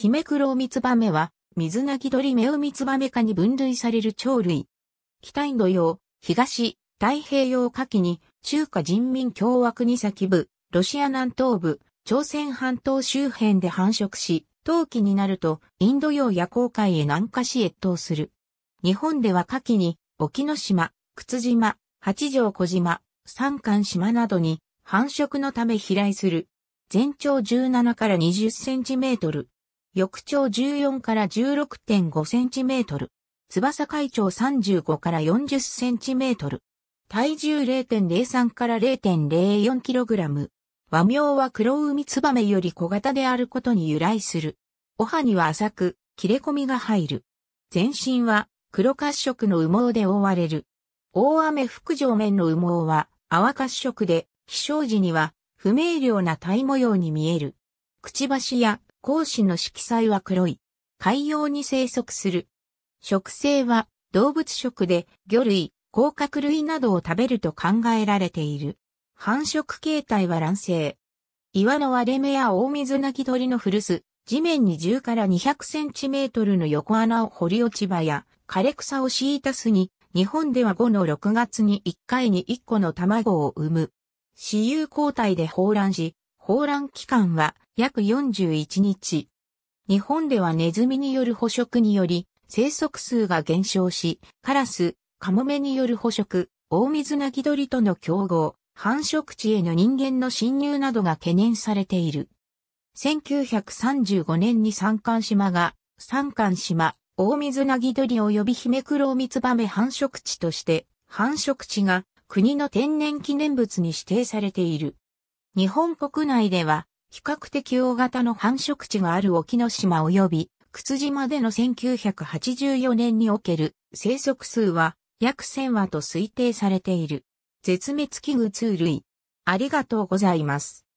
ヒメクロウミツバメは、水なぎ鳥メウミツバメ科に分類される鳥類。北インド洋、東、太平洋下記に、中華人民共和国先部、ロシア南東部、朝鮮半島周辺で繁殖し、冬季になると、インド洋や航海へ南下し越冬する。日本では下記に、沖ノ島、靴島、八丈小島、三寒島などに繁殖のため飛来する。全長17から20センチメートル。翼長14から16.5センチメートル。翼海長35から40センチメートル。体重0.03から0.04キログラム。和名は黒海ツバメより小型であることに由来する。お歯には浅く、切れ込みが入る。全身は黒褐色の羽毛で覆われる。大雨副上面の羽毛は泡褐色で、飛翔時には不明瞭な体模様に見える。くちばしや光子の色彩は黒い。海洋に生息する。食性は動物食で魚類、甲殻類などを食べると考えられている。繁殖形態は卵生。岩の割れ目や大水なぎ鳥の古巣、地面に10から200センチメートルの横穴を掘り落ち葉や枯れ草を敷いた巣に、日本では5の6月に1回に1個の卵を産む。私有交代で放卵し、抱卵期間は約41日。日本ではネズミによる捕食により、生息数が減少し、カラス、カモメによる捕食、オオミズナギドリとの競合、繁殖地への人間の侵入などが懸念されている。1935年に三冠島が、三冠島、大水なぎ鳥及びヒメクロウミツバメ繁殖地として、繁殖地が国の天然記念物に指定されている。日本国内では、比較的大型の繁殖地がある沖ノ島及び、靴島での1984年における生息数は約1000羽と推定されている。絶滅危惧2類。ありがとうございます。